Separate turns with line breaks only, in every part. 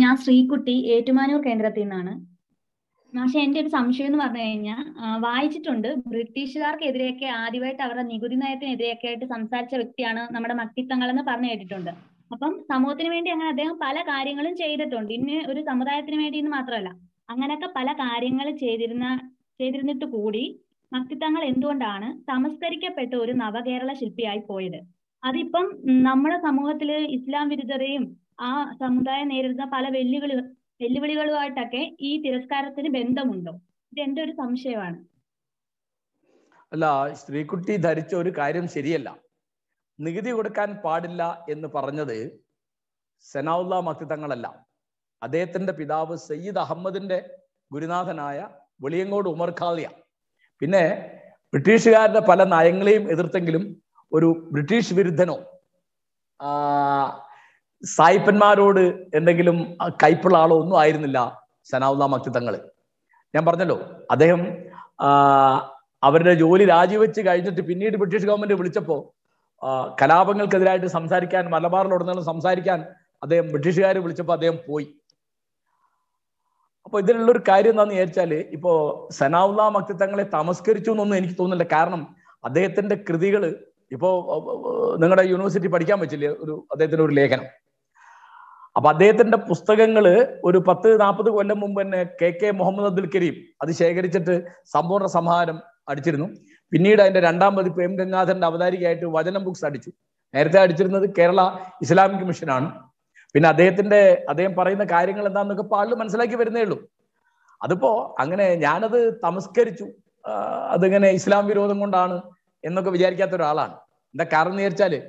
ഞാൻ ശ്രീകുട്ടി ഏറ്റുമാനൂർ കേന്ദ്രത്തിൽ നിന്നാണ് പക്ഷെ എന്റെ ഒരു സംശയം എന്ന് പറഞ്ഞു കഴിഞ്ഞാൽ വായിച്ചിട്ടുണ്ട് ബ്രിട്ടീഷുകാർക്കെതിരെയൊക്കെ ആദ്യമായിട്ട് അവരുടെ നികുതി നയത്തിനെതിരെയൊക്കെ ആയിട്ട് സംസാരിച്ച വ്യക്തിയാണ് നമ്മുടെ മക്തിത്തങ്ങൾ എന്ന് പറഞ്ഞു കേട്ടിട്ടുണ്ട് അപ്പം സമൂഹത്തിന് വേണ്ടി അങ്ങനെ അദ്ദേഹം പല കാര്യങ്ങളും ചെയ്തിട്ടുണ്ട് ഇന്ന് ഒരു സമുദായത്തിന് വേണ്ടി എന്ന് മാത്രമല്ല അങ്ങനെയൊക്കെ പല കാര്യങ്ങൾ ചെയ്തിരുന്ന ചെയ്തിരുന്നിട്ട് കൂടി മക്തിത്തങ്ങൾ എന്തുകൊണ്ടാണ് സംസ്കരിക്കപ്പെട്ട ഒരു നവകേരള ശില്പിയായി പോയത് അതിപ്പം നമ്മുടെ സമൂഹത്തില് ഇസ്ലാം വിരുദ്ധതയും ആ സമുദായം നേരിടുന്ന പല വെല്ലുവിളി വെല്ലുവിളികളുമായിട്ടൊക്കെ ഈ തിരസ്കാരത്തിന് ബന്ധമുണ്ടോ ഇത് എന്റെ ഒരു സംശയമാണ് അല്ല സ്ത്രീകുട്ടി ധരിച്ച ഒരു കാര്യം ശരിയല്ല നികുതി കൊടുക്കാൻ പാടില്ല എന്ന് പറഞ്ഞത് സെനാവുല്ല മക്തിത്തങ്ങളല്ല അദ്ദേഹത്തിന്റെ പിതാവ് സയ്യിദ് അഹമ്മദിന്റെ ഗുരുനാഥനായ വെളിയങ്കോട് ഉമർ ഖാലിയ പിന്നെ ബ്രിട്ടീഷുകാരുടെ പല നയങ്ങളെയും എതിർത്തെങ്കിലും ഒരു ബ്രിട്ടീഷ് വിരുദ്ധനോ ആ സായിപ്പന്മാരോട് എന്തെങ്കിലും കൈപ്പുള്ള ആളോ ഒന്നും ആയിരുന്നില്ല സനാവുല്ല മക്തി ഞാൻ പറഞ്ഞല്ലോ അദ്ദേഹം അവരുടെ ജോലി രാജിവെച്ച് കഴിഞ്ഞിട്ട് പിന്നീട് ബ്രിട്ടീഷ് ഗവൺമെന്റ് വിളിച്ചപ്പോൾ കലാപങ്ങൾക്കെതിരായിട്ട് സംസാരിക്കാൻ മലബാറിൽ മലബാറിലുടനീളം സംസാരിക്കാൻ അദ്ദേഹം ബ്രിട്ടീഷുകാർ വിളിച്ചപ്പോൾ അദ്ദേഹം പോയി അപ്പൊ ഇതിലുള്ള ഒരു കാര്യം എന്താന്ന് വിചാരിച്ചാല് ഇപ്പോ സനാവുല്ല മക്തിത്തങ്ങളെ തമസ്കരിച്ചു എന്നൊന്നും എനിക്ക് തോന്നുന്നില്ല കാരണം അദ്ദേഹത്തിന്റെ കൃതികള് ഇപ്പോ നിങ്ങളുടെ യൂണിവേഴ്സിറ്റി പഠിക്കാൻ പറ്റില്ലേ ഒരു അദ്ദേഹത്തിന്റെ ഒരു ലേഖനം അപ്പൊ അദ്ദേഹത്തിന്റെ പുസ്തകങ്ങൾ ഒരു പത്ത് നാൽപ്പത് കൊല്ലം മുമ്പ് തന്നെ കെ കെ മുഹമ്മദ് അബ്ദുൽ കരീം അത് ശേഖരിച്ചിട്ട് സമ്പൂർണ്ണ സമാഹാരം അടിച്ചിരുന്നു പിന്നീട് അതിന്റെ രണ്ടാം പതിപ്പ് എം ഗംഗാധരന്റെ അവതാരികയായിട്ട് വചനം ബുക്സ് അടിച്ചു നേരത്തെ അടിച്ചിരുന്നത് കേരള ഇസ്ലാമിക് മിഷനാണ് പിന്നെ അദ്ദേഹത്തിന്റെ അദ്ദേഹം പറയുന്ന കാര്യങ്ങൾ എന്താണെന്നൊക്കെ പാളിൽ മനസ്സിലാക്കി വരുന്നേ ഉള്ളൂ അതിപ്പോ അങ്ങനെ ഞാനത് തമസ്കരിച്ചു അതിങ്ങനെ ഇസ്ലാം വിരോധം കൊണ്ടാണ് എന്നൊക്കെ വിചാരിക്കാത്ത ഒരാളാണ് എന്താ കാരണം എന്ന് വിചാരിച്ചാല്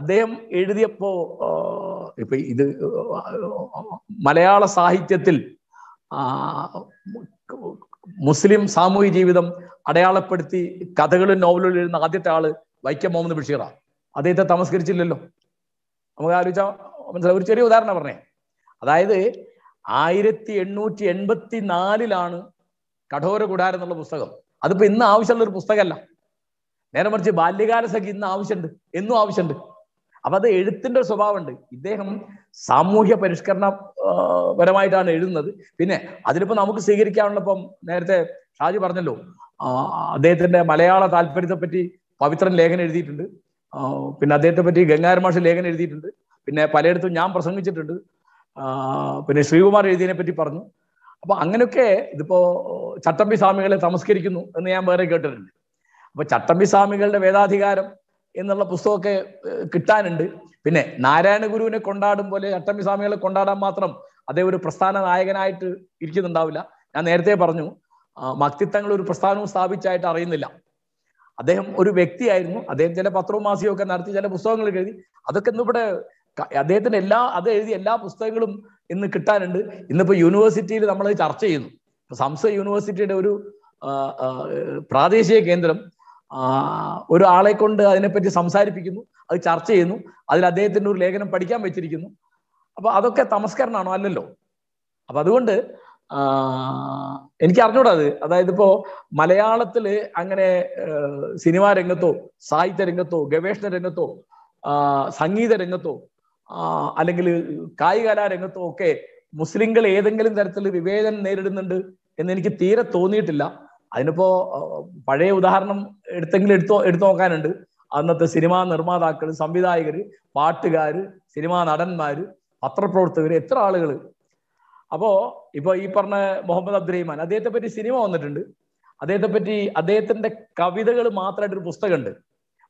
അദ്ദേഹം എഴുതിയപ്പോ ഇപ്പൊ ഇത് മലയാള സാഹിത്യത്തിൽ മുസ്ലിം സാമൂഹ്യ ജീവിതം അടയാളപ്പെടുത്തി കഥകളും നോവലുകളും എഴുതുന്ന ആദ്യത്തെ ആള് വൈക്കം മുഹമ്മദ് ബഷീറാണ് അദ്ദേഹത്തെ തമസ്കരിച്ചില്ലല്ലോ നമുക്ക് ആലോചിച്ചാൽ മനസ്സിലായി ഒരു ചെറിയ ഉദാഹരണം പറഞ്ഞേ അതായത് ആയിരത്തി എണ്ണൂറ്റി എൺപത്തി നാലിലാണ് കഠോര കുടാരം എന്നുള്ള പുസ്തകം അതിപ്പോ ഇന്ന് ആവശ്യമുള്ള ഒരു പുസ്തകമല്ല നേരെ മറിച്ച് ബാല്യകാലസഖി ഇന്ന് ആവശ്യമുണ്ട് എന്നും ആവശ്യമുണ്ട് അപ്പൊ അത് എഴുത്തിന്റെ ഒരു സ്വഭാവമുണ്ട് ഇദ്ദേഹം സാമൂഹ്യ പരിഷ്കരണ പരമായിട്ടാണ് എഴുതുന്നത് പിന്നെ അതിലിപ്പോ നമുക്ക് സ്വീകരിക്കാനുള്ള ഇപ്പം നേരത്തെ ഷാജി പറഞ്ഞല്ലോ അദ്ദേഹത്തിന്റെ മലയാള താല്പര്യത്തെ പറ്റി പവിത്രൻ ലേഖനം എഴുതിയിട്ടുണ്ട് പിന്നെ അദ്ദേഹത്തെ പറ്റി ഗംഗാരമാഷ ലേഖനം എഴുതിയിട്ടുണ്ട് പിന്നെ പലയിടത്തും ഞാൻ പ്രസംഗിച്ചിട്ടുണ്ട് പിന്നെ ശ്രീകുമാർ എഴുതിയതിനെ പറ്റി പറഞ്ഞു അപ്പൊ അങ്ങനെയൊക്കെ ഇതിപ്പോ ചട്ടമ്പി സ്വാമികളെ തമസ്കരിക്കുന്നു എന്ന് ഞാൻ വേറെ കേട്ടിട്ടുണ്ട് അപ്പൊ ചട്ടമ്പി സ്വാമികളുടെ വേദാധികാരം എന്നുള്ള പുസ്തകമൊക്കെ കിട്ടാനുണ്ട് പിന്നെ നാരായണ ഗുരുവിനെ കൊണ്ടാടും പോലെ അട്ടമി സ്വാമികളെ കൊണ്ടാടാൻ മാത്രം അതേ ഒരു പ്രസ്ഥാന നായകനായിട്ട് ഇരിക്കുന്നുണ്ടാവില്ല ഞാൻ നേരത്തെ പറഞ്ഞു മക്തിത്വങ്ങൾ ഒരു പ്രസ്ഥാനവും സ്ഥാപിച്ചായിട്ട് അറിയുന്നില്ല അദ്ദേഹം ഒരു വ്യക്തിയായിരുന്നു അദ്ദേഹം ചില പത്രവും മാസികയും ഒക്കെ നടത്തി ചില പുസ്തകങ്ങൾ എഴുതി അതൊക്കെ ഇന്നിവിടെ അദ്ദേഹത്തിന്റെ എല്ലാ അത് എഴുതിയ എല്ലാ പുസ്തകങ്ങളും ഇന്ന് കിട്ടാനുണ്ട് ഇന്നിപ്പോ യൂണിവേഴ്സിറ്റിയിൽ നമ്മൾ ചർച്ച ചെയ്യുന്നു സംസ്ഥ യൂണിവേഴ്സിറ്റിയുടെ ഒരു പ്രാദേശിക കേന്ദ്രം ആ ഒരാളെ കൊണ്ട് അതിനെപ്പറ്റി സംസാരിപ്പിക്കുന്നു അത് ചർച്ച ചെയ്യുന്നു അതിൽ അദ്ദേഹത്തിന്റെ ഒരു ലേഖനം പഠിക്കാൻ വെച്ചിരിക്കുന്നു അപ്പൊ അതൊക്കെ തമസ്കരണമാണോ അല്ലല്ലോ അപ്പൊ അതുകൊണ്ട് എനിക്ക് അറിഞ്ഞൂടാ അത് അതായത് ഇപ്പോ മലയാളത്തില് അങ്ങനെ സിനിമാ രംഗത്തോ സാഹിത്യ രംഗത്തോ ഗവേഷണ രംഗത്തോ സംഗീത രംഗത്തോ അല്ലെങ്കിൽ കായികലാ രംഗത്തോ ഒക്കെ മുസ്ലിങ്ങൾ ഏതെങ്കിലും തരത്തിൽ വിവേചനം നേരിടുന്നുണ്ട് എന്ന് എനിക്ക് തീരെ തോന്നിയിട്ടില്ല അതിനിപ്പോ പഴയ ഉദാഹരണം എടുത്തെങ്കിലും എടുത്തു എടുത്തു നോക്കാനുണ്ട് അന്നത്തെ സിനിമാ നിർമ്മാതാക്കൾ സംവിധായകർ പാട്ടുകാർ സിനിമാ നടന്മാർ പത്രപ്രവർത്തകർ എത്ര ആളുകൾ അപ്പോ ഇപ്പൊ ഈ പറഞ്ഞ മുഹമ്മദ് അബ്ദുറഹിമാൻ അദ്ദേഹത്തെ പറ്റി സിനിമ വന്നിട്ടുണ്ട് അദ്ദേഹത്തെ പറ്റി അദ്ദേഹത്തിന്റെ കവിതകൾ മാത്രമായിട്ട് ഒരു പുസ്തകമുണ്ട്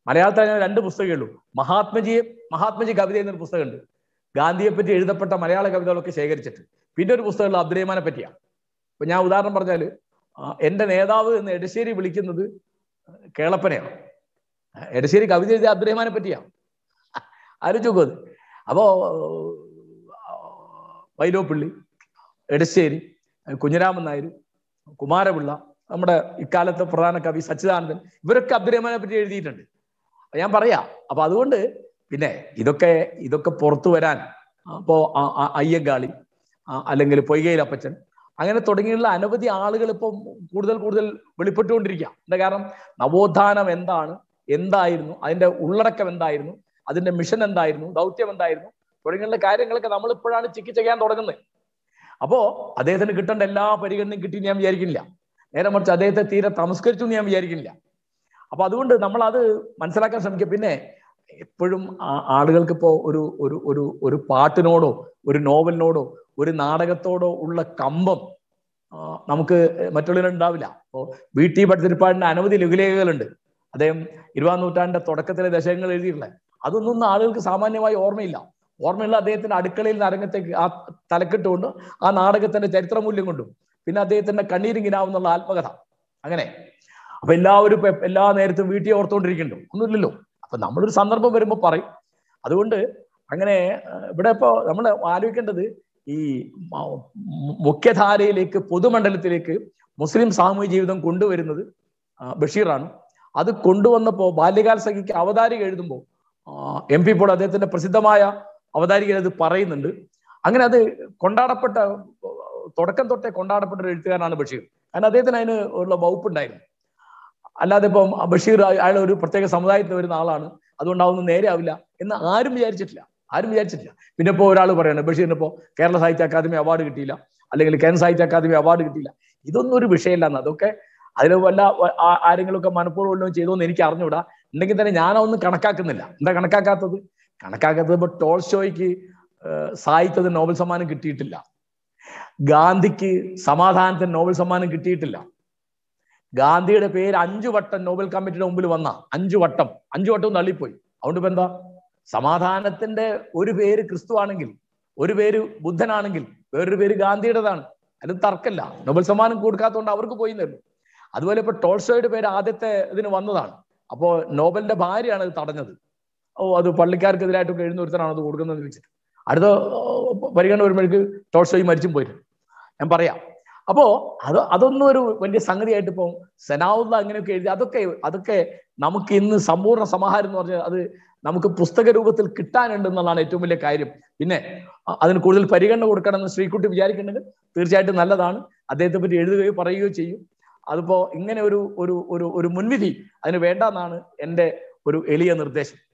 മലയാളത്തിൽ രണ്ട് പുസ്തകമേ ഉള്ളൂ മഹാത്മജിയെ മഹാത്മജി കവിത എന്നൊരു പുസ്തകമുണ്ട് ഗാന്ധിയെ പറ്റി എഴുതപ്പെട്ട മലയാള കവിതകളൊക്കെ ശേഖരിച്ചിട്ട് പിന്നെ ഒരു പുസ്തകമുള്ള അബ്ദുറഹിമാനെ പറ്റിയാണ് ഇപ്പൊ ഞാൻ ഉദാഹരണം പറഞ്ഞാല് എൻ്റെ നേതാവ് എന്ന് എടശ്ശേരി വിളിക്കുന്നത് കേളപ്പനെയാണ് എടശ്ശേരി കവിത എഴുതിയ അബ്ദുറഹ്മാനെ പറ്റിയാണ് ആലോചിക്കോ അപ്പോ വൈലോപ്പിള്ളി എടശ്ശേരി കുഞ്ഞിരാമൻ നായർ കുമാരപിള്ള നമ്മുടെ ഇക്കാലത്തെ പ്രധാന കവി സച്ചിദാനന്ദൻ ഇവരൊക്കെ അബ്ദുറഹ്മാനെ പറ്റി എഴുതിയിട്ടുണ്ട് ഞാൻ പറയാ അപ്പൊ അതുകൊണ്ട് പിന്നെ ഇതൊക്കെ ഇതൊക്കെ പുറത്തു വരാൻ അപ്പോ അയ്യങ്കാളി അല്ലെങ്കിൽ പൊയ്കയിലപ്പച്ചൻ അങ്ങനെ തുടങ്ങിയുള്ള അനവധി ആളുകൾ ഇപ്പൊ കൂടുതൽ കൂടുതൽ വെളിപ്പെട്ടുകൊണ്ടിരിക്കുക എന്താ കാരണം നവോത്ഥാനം എന്താണ് എന്തായിരുന്നു അതിന്റെ ഉള്ളടക്കം എന്തായിരുന്നു അതിന്റെ മിഷൻ എന്തായിരുന്നു ദൗത്യം എന്തായിരുന്നു തുടങ്ങിയുള്ള കാര്യങ്ങളൊക്കെ നമ്മൾ ഇപ്പോഴാണ് ചിക്കി ചെയ്യാൻ തുടങ്ങുന്നത് അപ്പോ അദ്ദേഹത്തിന് കിട്ടേണ്ട എല്ലാ പരിഗണനയും കിട്ടി ഞാൻ വിചാരിക്കുന്നില്ല നേരെ മറിച്ച് അദ്ദേഹത്തെ തീരെ തമസ്കരിച്ചു ഞാൻ വിചാരിക്കുന്നില്ല അപ്പൊ അതുകൊണ്ട് നമ്മൾ അത് മനസ്സിലാക്കാൻ ശ്രമിക്കുക പിന്നെ എപ്പോഴും ആളുകൾക്ക് ഇപ്പോ ഒരു ഒരു ഒരു ഒരു പാട്ടിനോടോ ഒരു നോവലിനോടോ ഒരു നാടകത്തോടോ ഉള്ള കമ്പം നമുക്ക് ഉണ്ടാവില്ല അപ്പോൾ വി ടി ഭട്ടതിരിപ്പാടിന്റെ അനവധി ലഘുലേഖകളുണ്ട് അദ്ദേഹം ഇരുപതാം നൂറ്റാണ്ടിന്റെ തുടക്കത്തിലെ ദശകങ്ങൾ എഴുതിയിട്ടുള്ളത് അതൊന്നും ആളുകൾക്ക് സാമാന്യമായി ഓർമ്മയില്ല ഓർമ്മയുള്ള അദ്ദേഹത്തിന്റെ അടുക്കളയിൽ നരങ്ങത്തേക്ക് ആ തലക്കെട്ടുകൊണ്ട് ആ നാടകത്തിന്റെ ചരിത്രമൂല്യം കൊണ്ടും പിന്നെ അദ്ദേഹത്തിന്റെ കണ്ണീരിങ്കിനാവുന്നുള്ള ആത്മകഥ അങ്ങനെ അപ്പൊ എല്ലാവരും എല്ലാ നേരത്തും വീട്ടിൽ ഓർത്തുകൊണ്ടിരിക്കുന്നുണ്ടോ ഒന്നുമില്ലല്ലോ അപ്പൊ നമ്മളൊരു സന്ദർഭം വരുമ്പോൾ പറയും അതുകൊണ്ട് അങ്ങനെ ഇവിടെ ഇപ്പോ നമ്മൾ ആലോചിക്കേണ്ടത് ഈ മുഖ്യധാരയിലേക്ക് പൊതുമണ്ഡലത്തിലേക്ക് മുസ്ലിം സാമൂഹ്യ ജീവിതം കൊണ്ടുവരുന്നത് ബഷീറാണ് അത് കൊണ്ടുവന്നപ്പോൾ ബാല്യകാല സഖിക്ക് അവതാരിക എഴുതുമ്പോൾ എം പി പോൾ അദ്ദേഹത്തിന്റെ പ്രസിദ്ധമായ അവതാരിക അത് പറയുന്നുണ്ട് അങ്ങനെ അത് കൊണ്ടാടപ്പെട്ട തുടക്കം തൊട്ടേ കൊണ്ടാടപ്പെട്ട ഒരു എഴുത്തുകാരനാണ് ബഷീർ കാരണം അദ്ദേഹത്തിന് അതിന് ഉള്ള വകുപ്പുണ്ടായിരുന്നു അല്ലാതെ ഇപ്പം ബഷീർ അയാൾ ഒരു പ്രത്യേക സമുദായത്തിൽ വരുന്ന ആളാണ് അതുകൊണ്ട് നേരെ നേരെയാവില്ല എന്ന് ആരും വിചാരിച്ചിട്ടില്ല ആരും വിചാരിച്ചിട്ടില്ല പിന്നെ ഇപ്പോൾ ഒരാൾ പറയുന്നത് ബഷീറിന് ഇപ്പോൾ കേരള സാഹിത്യ അക്കാദമി അവാർഡ് കിട്ടിയില്ല അല്ലെങ്കിൽ കേരള സാഹിത്യ അക്കാദമി അവാർഡ് കിട്ടിയില്ല ഇതൊന്നും ഒരു എന്ന് അതൊക്കെ അതിൽ വല്ല ആരെങ്കിലുമൊക്കെ മനഃപൂർവ്വം വല്ലതും ചെയ്തോന്ന് എനിക്ക് അറിഞ്ഞൂടാ ഉണ്ടെങ്കിൽ തന്നെ ഞാനൊന്നും കണക്കാക്കുന്നില്ല എന്താ കണക്കാക്കാത്തത് കണക്കാക്കാത്തത് ഇപ്പൊ ഷോയ്ക്ക് സാഹിത്യത്തിന് നോബൽ സമ്മാനം കിട്ടിയിട്ടില്ല ഗാന്ധിക്ക് സമാധാനത്തിന് നോബൽ സമ്മാനം കിട്ടിയിട്ടില്ല ഗാന്ധിയുടെ പേര് അഞ്ചു വട്ടം നോബൽ കമ്മിറ്റിയുടെ മുമ്പിൽ വന്ന അഞ്ചു വട്ടം അഞ്ചു വട്ടവും തള്ളിപ്പോയി അതുകൊണ്ട് ഇപ്പൊ എന്താ സമാധാനത്തിന്റെ ഒരു പേര് ക്രിസ്തു ആണെങ്കിൽ ഒരു പേര് ബുദ്ധനാണെങ്കിൽ വേറൊരു പേര് ഗാന്ധിയുടേതാണ് അത് തർക്കമല്ല നോബൽ സമ്മാനം കൊടുക്കാത്തതുകൊണ്ട് അവർക്ക് പോയി നേരുന്നു അതുപോലെ ഇപ്പൊ ടോൾസോയുടെ പേര് ആദ്യത്തെ ഇതിന് വന്നതാണ് അപ്പോൾ നോബലിന്റെ ഭാര്യയാണ് ഇത് തടഞ്ഞത് ഓ അത് പള്ളിക്കാർക്കെതിരായിട്ടൊക്കെ എഴുന്നൊരുത്തനാണ് അത് കൊടുക്കുന്നതെന്ന് ചോദിച്ചിട്ട് അടുത്ത പരിഗണന വരുമ്പോഴേക്ക് ടോൾസോയി മരിച്ചും പോയിരുന്നു ഞാൻ പറയാം അപ്പോ അത് അതൊന്നും ഒരു വലിയ സംഗതിയായിട്ട് ഇപ്പം സെനാവുന്ന അങ്ങനെയൊക്കെ എഴുതി അതൊക്കെ അതൊക്കെ നമുക്ക് ഇന്ന് സമ്പൂർണ്ണ സമാഹാരം എന്ന് പറഞ്ഞാൽ അത് നമുക്ക് പുസ്തക രൂപത്തിൽ കിട്ടാനുണ്ട് എന്നുള്ളതാണ് ഏറ്റവും വലിയ കാര്യം പിന്നെ അതിന് കൂടുതൽ പരിഗണന കൊടുക്കണമെന്ന് ശ്രീകുട്ടി വിചാരിക്കുന്നുണ്ട് തീർച്ചയായിട്ടും നല്ലതാണ് അദ്ദേഹത്തെ പറ്റി എഴുതുകയോ പറയുകയോ ചെയ്യും അതിപ്പോ ഇങ്ങനെ ഒരു ഒരു ഒരു ഒരു മുൻവിധി അതിന് വേണ്ടെന്നാണ് എൻ്റെ ഒരു എളിയ നിർദ്ദേശം